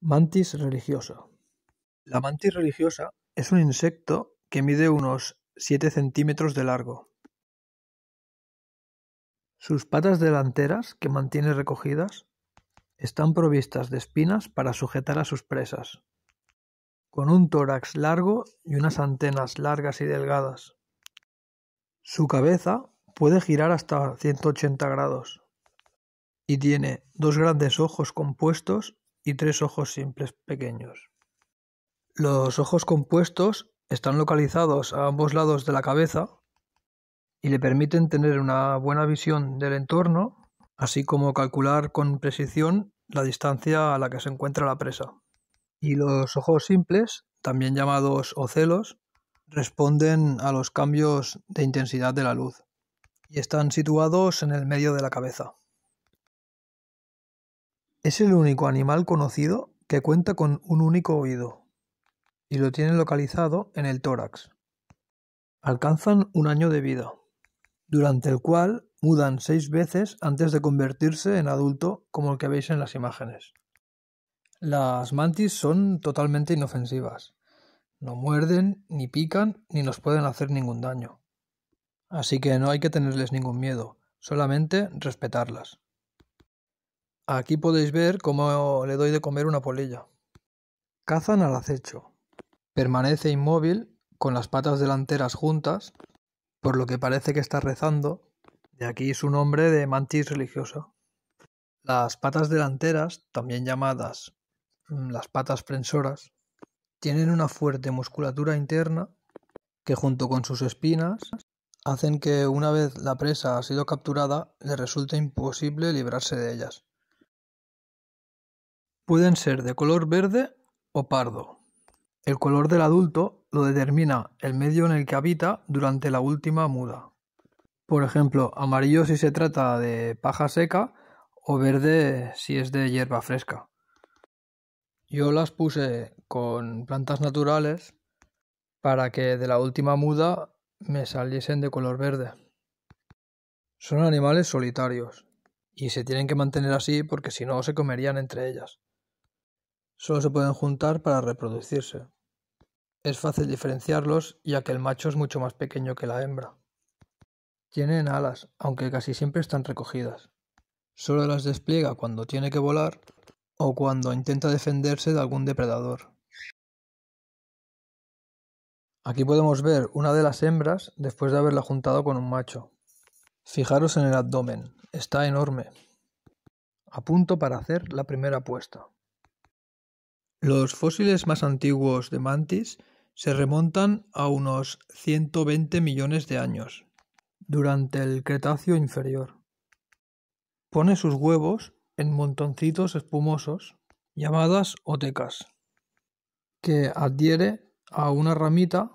Mantis religiosa. La mantis religiosa es un insecto que mide unos 7 centímetros de largo. Sus patas delanteras, que mantiene recogidas, están provistas de espinas para sujetar a sus presas, con un tórax largo y unas antenas largas y delgadas. Su cabeza puede girar hasta 180 grados y tiene dos grandes ojos compuestos y tres ojos simples pequeños. Los ojos compuestos están localizados a ambos lados de la cabeza y le permiten tener una buena visión del entorno, así como calcular con precisión la distancia a la que se encuentra la presa. Y los ojos simples, también llamados ocelos, responden a los cambios de intensidad de la luz y están situados en el medio de la cabeza. Es el único animal conocido que cuenta con un único oído, y lo tiene localizado en el tórax. Alcanzan un año de vida, durante el cual mudan seis veces antes de convertirse en adulto como el que veis en las imágenes. Las mantis son totalmente inofensivas. No muerden, ni pican, ni nos pueden hacer ningún daño. Así que no hay que tenerles ningún miedo, solamente respetarlas. Aquí podéis ver cómo le doy de comer una polilla. Cazan al acecho. Permanece inmóvil, con las patas delanteras juntas, por lo que parece que está rezando. De aquí su nombre de mantis religiosa. Las patas delanteras, también llamadas mm, las patas prensoras, tienen una fuerte musculatura interna que junto con sus espinas hacen que una vez la presa ha sido capturada le resulte imposible librarse de ellas. Pueden ser de color verde o pardo. El color del adulto lo determina el medio en el que habita durante la última muda. Por ejemplo, amarillo si se trata de paja seca o verde si es de hierba fresca. Yo las puse con plantas naturales para que de la última muda me saliesen de color verde. Son animales solitarios y se tienen que mantener así porque si no se comerían entre ellas. Solo se pueden juntar para reproducirse. Es fácil diferenciarlos ya que el macho es mucho más pequeño que la hembra. Tienen alas, aunque casi siempre están recogidas. Solo las despliega cuando tiene que volar o cuando intenta defenderse de algún depredador. Aquí podemos ver una de las hembras después de haberla juntado con un macho. Fijaros en el abdomen, está enorme, a punto para hacer la primera apuesta. Los fósiles más antiguos de mantis se remontan a unos 120 millones de años, durante el Cretáceo inferior. Pone sus huevos en montoncitos espumosos, llamadas otecas, que adhiere a una ramita,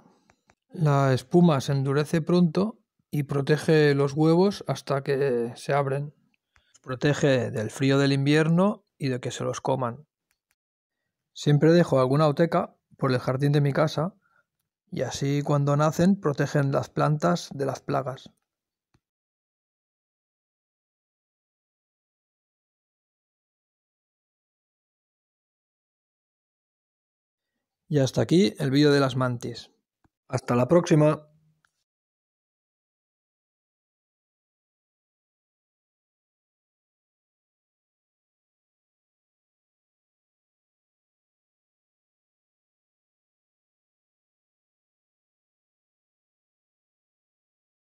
la espuma se endurece pronto y protege los huevos hasta que se abren. Protege del frío del invierno y de que se los coman. Siempre dejo alguna oteca por el jardín de mi casa y así cuando nacen protegen las plantas de las plagas. Y hasta aquí el vídeo de las mantis. Hasta la próxima.